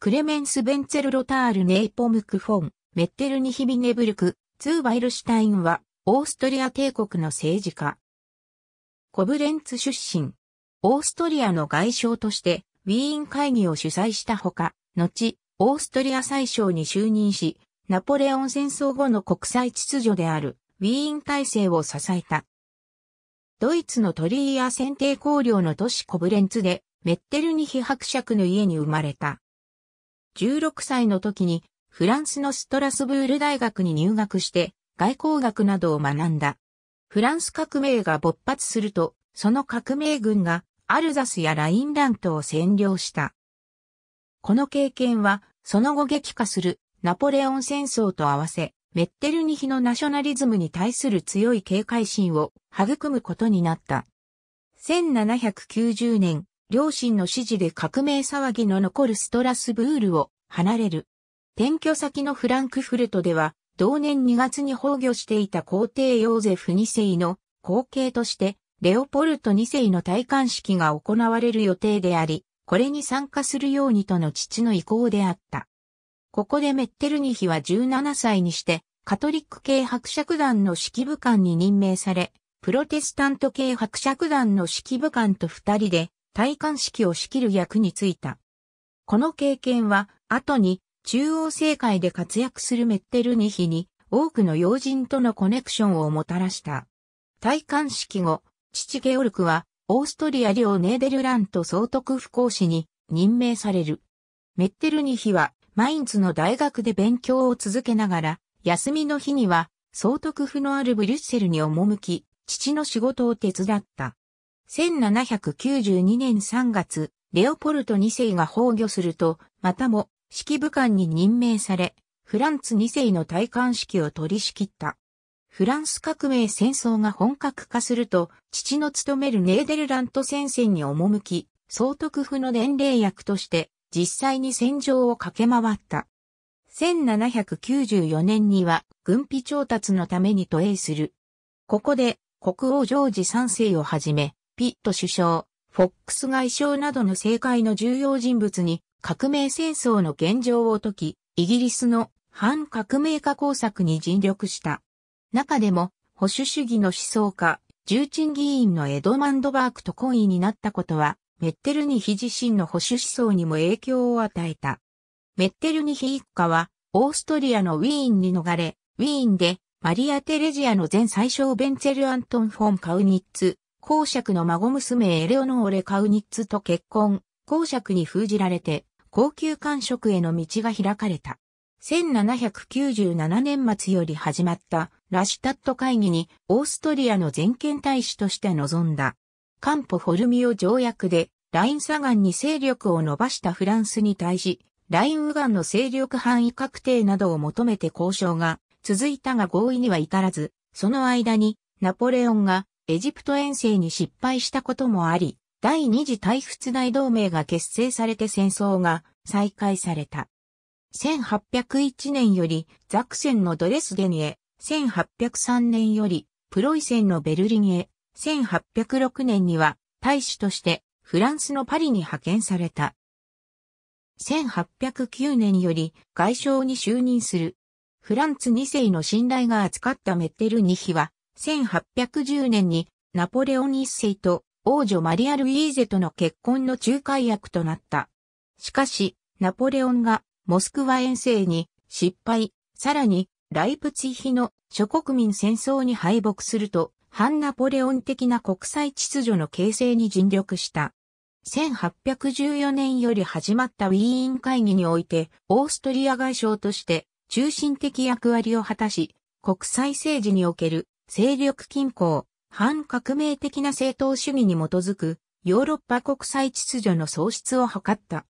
クレメンス・ベンツェル・ロタール・ネイポムク・フォン、メッテルニヒビネブルク、ツー・ワイルシュタインは、オーストリア帝国の政治家。コブレンツ出身。オーストリアの外相として、ウィーン会議を主催したほか、後、オーストリア最相に就任し、ナポレオン戦争後の国際秩序である、ウィーン体制を支えた。ドイツのトリ居ア選定公領の都市コブレンツで、メッテルニヒ伯爵の家に生まれた。16歳の時にフランスのストラスブール大学に入学して外交学などを学んだ。フランス革命が勃発すると、その革命軍がアルザスやラインラントを占領した。この経験は、その後激化するナポレオン戦争と合わせ、メッテルニヒのナショナリズムに対する強い警戒心を育むことになった。1790年、両親の指示で革命騒ぎの残るストラスブールを離れる。転居先のフランクフルトでは、同年2月に崩御していた皇帝ヨーゼフ2世の後継として、レオポルト2世の戴冠式が行われる予定であり、これに参加するようにとの父の意向であった。ここでメッテルニヒは17歳にして、カトリック系伯爵団の指揮部官に任命され、プロテスタント系伯爵団の指揮部官と二人で、戴冠式を仕切る役に就いた。この経験は、後に中央政界で活躍するメッテルニヒに多くの要人とのコネクションをもたらした。戴冠式後、父ゲオルクはオーストリア領ネーデルラント総督府公使に任命される。メッテルニヒはマインツの大学で勉強を続けながら、休みの日には総督府のあるブリュッセルに赴き、父の仕事を手伝った。1792年3月、レオポルト2世が崩御すると、またも指揮武官に任命され、フランツ2世の戴冠式を取り仕切った。フランス革命戦争が本格化すると、父の務めるネーデルラント戦線に赴き、総督府の伝令役として、実際に戦場を駆け回った。1794年には、軍備調達のために都営する。ここで、国王ジョージ3世をはじめ、ピット首相、フォックス外相などの政界の重要人物に革命戦争の現状を解き、イギリスの反革命化工作に尽力した。中でも、保守主義の思想家、重鎮議員のエドマンドバークと懇意になったことは、メッテルニヒ自身の保守思想にも影響を与えた。メッテルニヒ一家は、オーストリアのウィーンに逃れ、ウィーンで、マリア・テレジアの前最小ベンツェル・アントン・フォン・カウニッツ、公爵の孫娘エレオノーレ・カウニッツと結婚、公爵に封じられて、高級官職への道が開かれた。1797年末より始まったラシュタット会議にオーストリアの全権大使として臨んだ。カンポ・フォルミオ条約でライン左岸に勢力を伸ばしたフランスに対し、ライン右岸の勢力範囲確定などを求めて交渉が続いたが合意には至らず、その間にナポレオンがエジプト遠征に失敗したこともあり、第二次大仏大同盟が結成されて戦争が再開された。1801年よりザクセンのドレスデンへ、1803年よりプロイセンのベルリンへ、1806年には大使としてフランスのパリに派遣された。1809年より外相に就任する。フランツ2世の信頼が扱ったメッテル2匹は1810年にナポレオン一世と王女マリア・ルイーゼとの結婚の仲介役となった。しかし、ナポレオンがモスクワ遠征に失敗、さらにライプツィヒの諸国民戦争に敗北すると、反ナポレオン的な国際秩序の形成に尽力した。1814年より始まったウィーン会議において、オーストリア外相として中心的役割を果たし、国際政治における勢力均衡、反革命的な政党主義に基づくヨーロッパ国際秩序の創出を図った。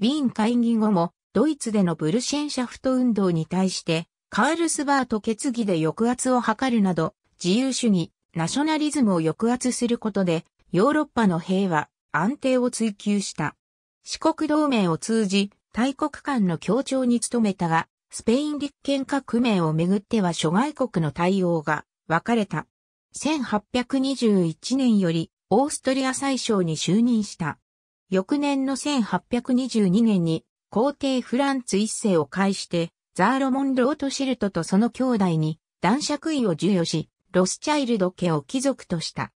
ウィーン会議後もドイツでのブルシェンシャフト運動に対してカールスバート決議で抑圧を図るなど自由主義、ナショナリズムを抑圧することでヨーロッパの平和、安定を追求した。四国同盟を通じ大国間の協調に努めたが、スペイン立憲革命をめぐっては諸外国の対応が別れた。1821年よりオーストリア宰相に就任した。翌年の1822年に皇帝フランツ一世を介して、ザーロモン・ロートシルトとその兄弟に男爵位を授与し、ロスチャイルド家を貴族とした。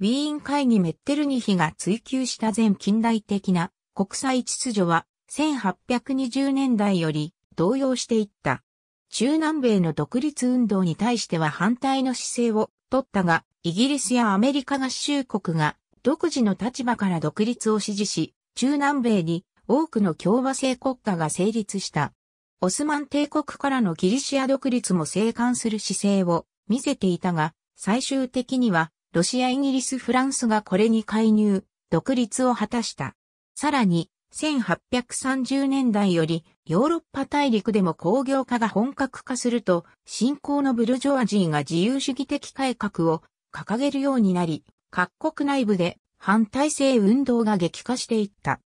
ウィーン会議メッテルニヒが追求した全近代的な国際秩序は1820年代より動揺していった。中南米の独立運動に対しては反対の姿勢を取ったが、イギリスやアメリカ合衆国が独自の立場から独立を支持し、中南米に多くの共和制国家が成立した。オスマン帝国からのギリシア独立も生還する姿勢を見せていたが、最終的にはロシアイギリスフランスがこれに介入、独立を果たした。さらに、1830年代よりヨーロッパ大陸でも工業化が本格化すると、新興のブルジョワジーが自由主義的改革を掲げるようになり、各国内部で反体制運動が激化していった。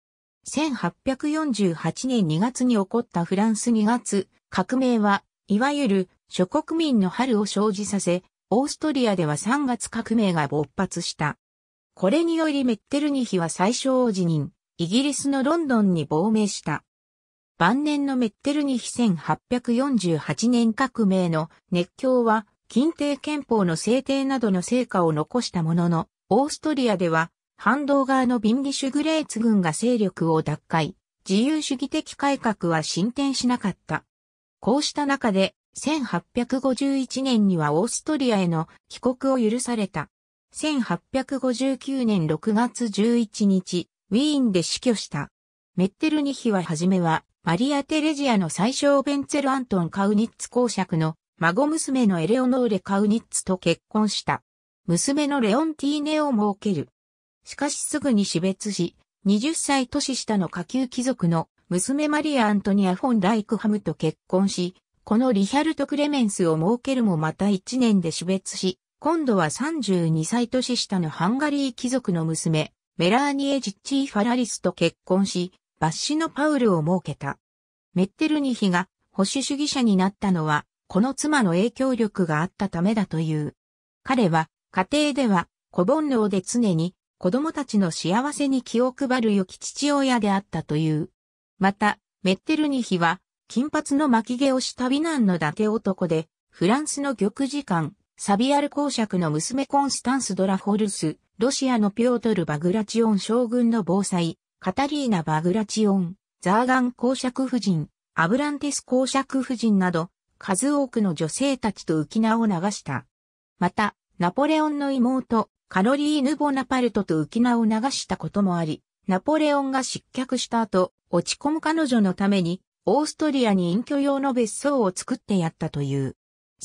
1848年2月に起こったフランス2月革命は、いわゆる諸国民の春を生じさせ、オーストリアでは3月革命が勃発した。これによりメッテルニヒは最小を辞任。イギリスのロンドンに亡命した。晩年のメッテルニヒ1848年革命の熱狂は、近帝憲法の制定などの成果を残したものの、オーストリアでは、反動側のビンギシュグレーツ軍が勢力を奪回、自由主義的改革は進展しなかった。こうした中で、1851年にはオーストリアへの帰国を許された。1859年6月11日、ウィーンで死去した。メッテルニヒははじめは、マリア・テレジアの最小ベンツェル・アントン・カウニッツ公爵の孫娘のエレオノーレ・カウニッツと結婚した。娘のレオンティーネを設ける。しかしすぐに死別し、20歳年下の下級貴族の娘マリア・アントニア・フォン・ライクハムと結婚し、このリヒャルト・クレメンスを設けるもまた1年で死別し、今度は32歳年下のハンガリー貴族の娘、メラーニエ・ジッチー・ファラリスと結婚し、バッシのパウルを設けた。メッテルニヒが保守主義者になったのは、この妻の影響力があったためだという。彼は、家庭では、子煩悩で常に、子供たちの幸せに気を配る良き父親であったという。また、メッテルニヒは、金髪の巻き毛をした美男の伊達男で、フランスの玉時間、サビアル公爵の娘コンスタンス・ドラフォルス、ロシアのピョートル・バグラチオン将軍の防災、カタリーナ・バグラチオン、ザーガン公爵夫人、アブランテス公爵夫人など、数多くの女性たちと浮き名を流した。また、ナポレオンの妹、カロリーヌ・ボナパルトと浮き名を流したこともあり、ナポレオンが失脚した後、落ち込む彼女のために、オーストリアに隠居用の別荘を作ってやったという。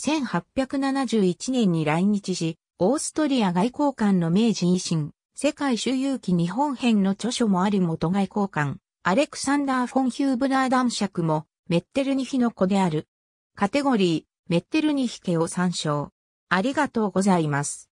1871年に来日し、オーストリア外交官の明治維新、世界周遊記日本編の著書もある元外交官、アレクサンダー・フォン・ヒューブラー男爵も、メッテルニヒの子である。カテゴリー、メッテルニヒ家を参照。ありがとうございます。